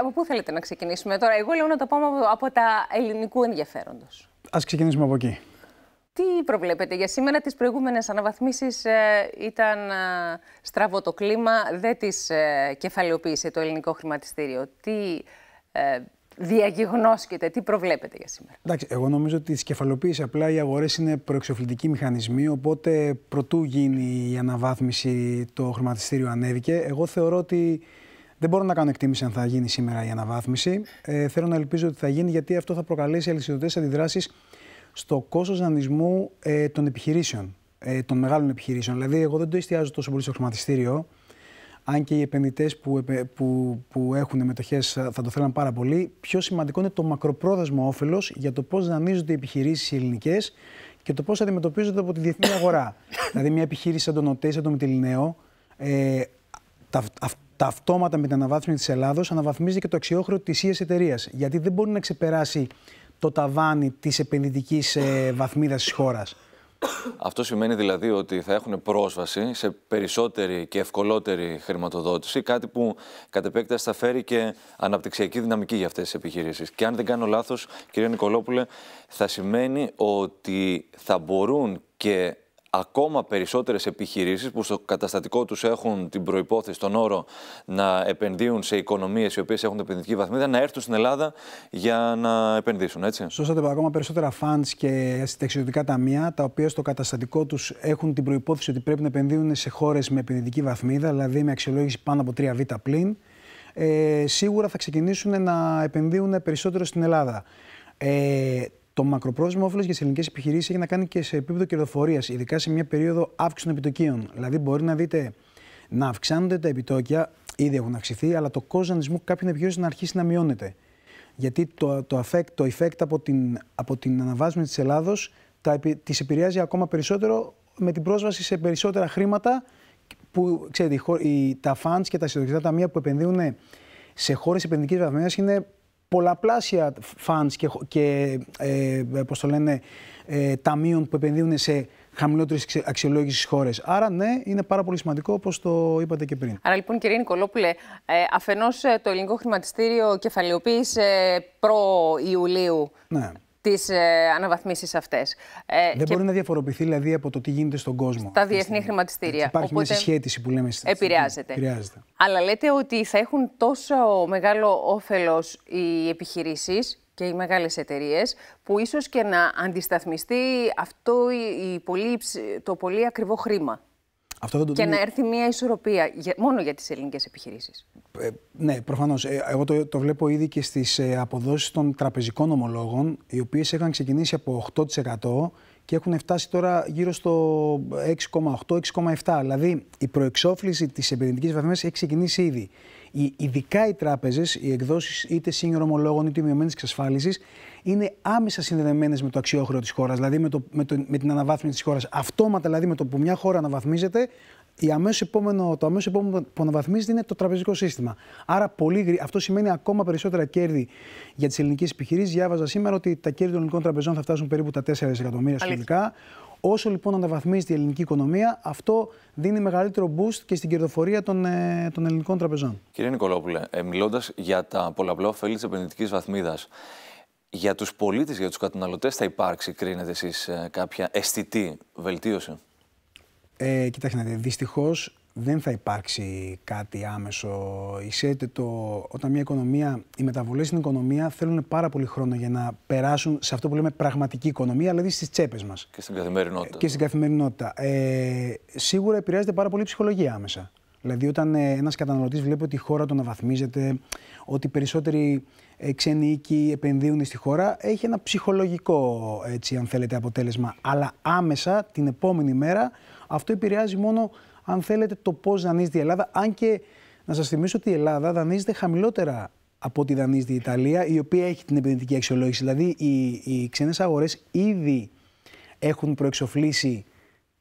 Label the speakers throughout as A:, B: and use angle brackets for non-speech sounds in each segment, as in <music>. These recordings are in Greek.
A: Από πού θέλετε να ξεκινήσουμε τώρα, εγώ λέω να το πάμε από, τα ελληνικού ενδιαφέροντος.
B: Ας ξεκινήσουμε από εκεί.
A: Τι προβλέπετε για σήμερα, τις προηγούμενες αναβαθμίσεις ε, ήταν ε, στραβό το κλίμα, δεν τις ε, κεφαλαιοποίησε το ελληνικό χρηματιστήριο. Τι ε, διαγιγνώσκεται, τι προβλέπετε για σήμερα.
B: Εντάξει, εγώ νομίζω ότι τις κεφαλαιοποίησε απλά οι αγορές είναι προεξοφλητικοί μηχανισμοί, οπότε προτού γίνει η αναβάθμιση το χρηματιστήριο ανέβηκε. Εγώ θεωρώ ότι δεν μπορώ να κάνω εκτίμηση αν θα γίνει σήμερα η αναβάθμιση. Ε, θέλω να ελπίζω ότι θα γίνει γιατί αυτό θα προκαλέσει αλυσιδωτές αντιδράσεις στο κόστος δανεισμού ε, των επιχειρήσεων, ε, των μεγάλων επιχειρήσεων. Δηλαδή, εγώ δεν το εστιάζω τόσο πολύ στο χρηματιστήριο. Αν και οι επενδυτές που, που, που έχουν μετοχές ε, θα το θέλαν πάρα πολύ. Πιο σημαντικό είναι το μακροπρόθεσμο όφελος για το πώς δανείζονται οι επιχειρήσεις οι ελληνικές και το πώς αντιμετωπίζονται από τη διεθνή αγορά. <coughs> δηλαδή, μια επιχείρηση σαν τον ΟΤΕ, σαν τον Μιτιλινέο, ε, τα, αυτόματα με την αναβάθμιση της Ελλάδος αναβαθμίζει και το αξιόχρεο τη ίδια εταιρείας. Γιατί δεν μπορεί να ξεπεράσει το ταβάνι της επενδυτικής ε, βαθμίδας της χώρας.
C: Αυτό σημαίνει δηλαδή ότι θα έχουν πρόσβαση σε περισσότερη και ευκολότερη χρηματοδότηση, κάτι που κατ' επέκταση θα φέρει και αναπτυξιακή δυναμική για αυτές τις επιχειρήσεις. Και αν δεν κάνω λάθος, κύριε Νικολόπουλε, θα σημαίνει ότι θα μπορούν και ακόμα περισσότερες επιχειρήσεις που στο καταστατικό τους έχουν την προϋπόθεση, τον όρο να επενδύουν σε οικονομίες οι οποίες έχουν επενδυτική βαθμίδα, να έρθουν στην Ελλάδα για να επενδύσουν, έτσι.
B: Σώσατε ακόμα περισσότερα funds και συνταξιδοτικά ταμεία, τα οποία στο καταστατικό τους έχουν την προϋπόθεση ότι πρέπει να επενδύουν σε χώρες με επενδυτική βαθμίδα, δηλαδή με αξιολόγηση πάνω από 3β πλήν, ε, σίγουρα θα ξεκινήσουν να επενδύουν περισσότερο στην Ελλάδα. Ε, το μακροπρόθεσμο όφελος για τις ελληνικές επιχειρήσεις έχει να κάνει και σε επίπεδο κερδοφορίας, ειδικά σε μια περίοδο αύξησης των επιτοκίων. Δηλαδή, μπορεί να δείτε να αυξάνονται τα επιτόκια, ήδη έχουν αυξηθεί, αλλά το κόστος δανεισμού κάποιων επιχειρήσεων να αρχίσει να μειώνεται. Γιατί το, το, effect, το effect από την, από την της Ελλάδος τη επηρεάζει ακόμα περισσότερο με την πρόσβαση σε περισσότερα χρήματα που ξέρετε, οι, τα funds και τα συντοξιδά ταμεία που επενδύουν σε χώρες επενδυτικής βαθμία είναι πολλαπλάσια φανς και, και ε, πώς το λένε, ε, ταμείων που επενδύουν σε χαμηλότερες αξιολόγηση χώρες. Άρα, ναι, είναι πάρα πολύ σημαντικό, όπως το είπατε και πριν.
A: Άρα, λοιπόν, κύριε Νικολόπουλε, ε, αφενός ε, το ελληνικό χρηματιστήριο κεφαλαιοποίησε προ Ιουλίου ναι τις ε, αναβαθμίσεις αυτές. Ε, δεν μπορεί να
B: διαφοροποιηθεί δηλαδή από το τι γίνεται στον κόσμο. Τα
A: διεθνή χρηματιστήρια. υπάρχει μια συσχέτιση που λέμε στην επηρεάζεται. επηρεάζεται. Αλλά λέτε ότι θα έχουν τόσο μεγάλο όφελος οι επιχειρήσεις και οι μεγάλες εταιρείες, που ίσως και να αντισταθμιστεί αυτό η, η πολύ, το πολύ ακριβό χρήμα αυτό και να έρθει μια ισορροπία μόνο για τις ελληνικές επιχειρήσεις.
B: Ε, ναι, προφανώς. Ε, εγώ το, το βλέπω ήδη και στις ε, αποδόσεις των τραπεζικών ομολόγων, οι οποίες είχαν ξεκινήσει από 8% και έχουν φτάσει τώρα γύρω στο 6,8-6,7. Δηλαδή η προεξόφληση της επενδυτικής βαθμίδα έχει ξεκινήσει ήδη. ειδικά οι τράπεζες, οι εκδόσεις είτε σύγχρονων ομολόγων είτε μειωμένης εξασφάλισης είναι άμεσα συνδεδεμένες με το αξιόχρεο της χώρας, δηλαδή με, το, με, με την αναβάθμιση της χώρας. Αυτόματα δηλαδή με το που μια χώρα αναβαθμίζεται, η αμέσως επόμενο, το αμέσως επόμενο που αναβαθμίζεται είναι το τραπεζικό σύστημα. Άρα, πολύ, αυτό σημαίνει ακόμα περισσότερα κέρδη για τις ελληνικές επιχειρήσεις. Διάβαζα σήμερα ότι τα κέρδη των ελληνικών τραπεζών θα φτάσουν περίπου τα 4 δισεκατομμύρια συνολικά. Όσο λοιπόν αναβαθμίζεται η ελληνική οικονομία, αυτό δίνει μεγαλύτερο boost και στην κερδοφορία των, ε, των ελληνικών τραπεζών.
C: Κύριε Νικολόπουλε, ε, μιλώντας για τα πολλαπλά ωφέλη της επενδυτικής βαθμίδας, για τους πολίτες, για τους καταναλωτές, θα υπάρξει, κρίνετε εσείς, ε, κάποια αισθητή βελτίωση.
B: Ε, κοιτάξτε να δεν θα υπάρξει κάτι άμεσο. Ξέρετε, το, όταν μια οικονομία, οι μεταβολές στην οικονομία θέλουν πάρα πολύ χρόνο για να περάσουν σε αυτό που λέμε πραγματική οικονομία, δηλαδή στις τσέπες μας. Και
C: στην καθημερινότητα. Ε, και στην
B: καθημερινότητα. Ε, σίγουρα επηρεάζεται πάρα πολύ η ψυχολογία άμεσα. Δηλαδή, όταν ε, ένας καταναλωτής βλέπει ότι η χώρα τον αναβαθμίζεται, ότι περισσότεροι ε, ξένοι οίκοι επενδύουν στη χώρα, έχει ένα ψυχολογικό έτσι, αν θέλετε, αποτέλεσμα. Αλλά άμεσα την επόμενη μέρα αυτό επηρεάζει μόνο, αν θέλετε, το πώς δανείζεται η Ελλάδα. Αν και να σας θυμίσω ότι η Ελλάδα δανείζεται χαμηλότερα από ό,τι δανείζεται η Ιταλία, η οποία έχει την επενδυτική αξιολόγηση. Δηλαδή, οι, οι ξένες αγορές ήδη έχουν προεξοφλήσει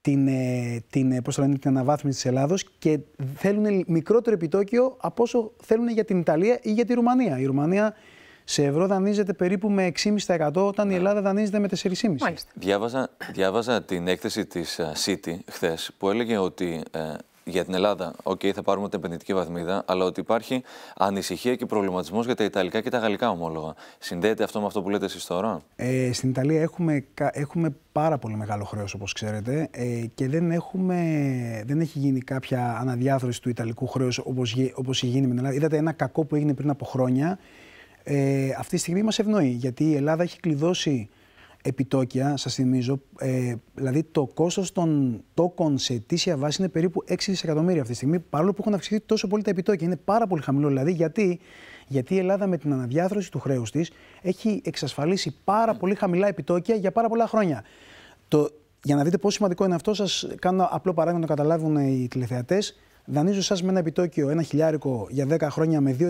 B: την, ε, την, ε, πώς αναβάθμιση της Ελλάδος και θέλουν μικρότερο επιτόκιο από όσο θέλουν για την Ιταλία ή για τη Ρουμανία. Η Ρουμανία σε ευρώ δανείζεται περίπου με 6,5% όταν η Ελλάδα δανείζεται με 4,5%. Μάλιστα.
C: Διάβαζα, την έκθεση της ε, City χθες που έλεγε ότι ε, για την Ελλάδα, οκ, okay, θα πάρουμε την επενδυτική βαθμίδα, αλλά ότι υπάρχει ανησυχία και προβληματισμός για τα Ιταλικά και τα Γαλλικά ομόλογα. Συνδέεται αυτό με αυτό που λέτε εσείς τώρα.
B: Ε, στην Ιταλία έχουμε, έχουμε πάρα πολύ μεγάλο χρέος, όπως ξέρετε, ε, και δεν, έχουμε, δεν έχει γίνει κάποια αναδιάθρωση του Ιταλικού χρέους όπως όπως γίνει με την Ελλάδα. Είδατε ένα κακό που έγινε πριν από χρόνια ε, αυτή τη στιγμή μας ευνοεί, γιατί η Ελλάδα έχει κλειδώσει επιτόκια, σας θυμίζω, ε, δηλαδή το κόστος των τόκων σε αιτήσια βάση είναι περίπου 6 δισεκατομμύρια αυτή τη στιγμή, παρόλο που έχουν αυξηθεί τόσο πολύ τα επιτόκια. Είναι πάρα πολύ χαμηλό δηλαδή, γιατί, γιατί η Ελλάδα με την αναδιάθρωση του χρέους της έχει εξασφαλίσει πάρα πολύ χαμηλά επιτόκια για πάρα πολλά χρόνια. Το, για να δείτε πόσο σημαντικό είναι αυτό, σας κάνω απλό παράδειγμα να το καταλάβουν οι τηλεθεατές δανείζω εσά με ένα επιτόκιο, ένα χιλιάρικο για 10 χρόνια με 2%.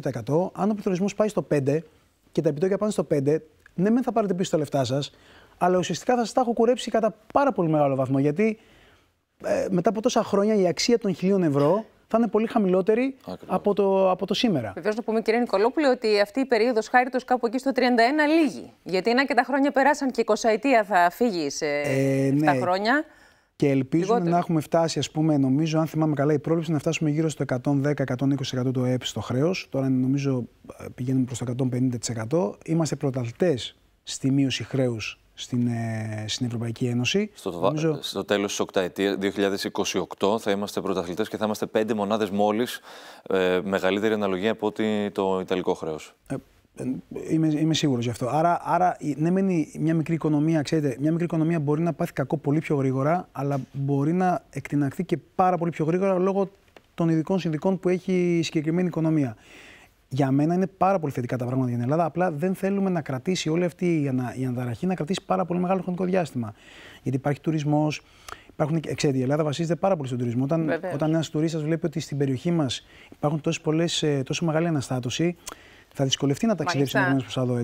B: Αν ο πληθωρισμός πάει στο 5 και τα επιτόκια πάνε στο 5, ναι, δεν θα πάρετε πίσω τα λεφτά σας, αλλά ουσιαστικά θα σας τα έχω κουρέψει κατά πάρα πολύ μεγάλο βαθμό. Γιατί ε, μετά από τόσα χρόνια η αξία των χιλίων ευρώ θα είναι πολύ χαμηλότερη από το, από το σήμερα.
A: Βεβαίως, να πούμε, κύριε Νικολόπουλο, ότι αυτή η περίοδος χάριτος κάπου εκεί στο 31 λίγη. Γιατί να και τα χρόνια περάσαν και 20 ετία θα φύγεις σε ε, ναι. χρόνια.
B: Και ελπίζουμε να έχουμε φτάσει, ας πούμε, νομίζω, αν θυμάμαι καλά, η πρόληψη να φτάσουμε γύρω στο 110-120% το ΕΕΠ στο χρέος. Τώρα, νομίζω, ε, πηγαίνουμε προς το 150%. Είμαστε πρωταθλητές στη μείωση χρέους στην, ε, στην Ευρωπαϊκή Ένωση.
C: Στο, νομίζω... στο τέλος της 2028 θα είμαστε πρωταθλητές και θα είμαστε πέντε μονάδες μόλις ε, μεγαλύτερη αναλογία από ότι το Ιταλικό χρέος.
B: Είμαι, είμαι σίγουρος γι' αυτό. Άρα, άρα ναι, μένει μια μικρή οικονομία, ξέρετε, μια μικρή οικονομία μπορεί να πάθει κακό πολύ πιο γρήγορα, αλλά μπορεί να εκτιναχθεί και πάρα πολύ πιο γρήγορα λόγω των ειδικών συνδικών που έχει η συγκεκριμένη οικονομία. Για μένα είναι πάρα πολύ θετικά τα πράγματα για την Ελλάδα. Απλά δεν θέλουμε να κρατήσει όλη αυτή η, ανα, η να κρατήσει πάρα πολύ μεγάλο χρονικό διάστημα. Γιατί υπάρχει τουρισμός. Υπάρχουν, ξέρετε, η Ελλάδα βασίζεται πάρα πολύ στον τουρισμό. Όταν, όταν ένας τουρίστας βλέπει ότι στην περιοχή μας υπάρχουν τόσο, πολλές, ε, τόσο μεγάλη αναστάτωση, θα δυσκολευτεί να ταξιδέψει ένα που σαν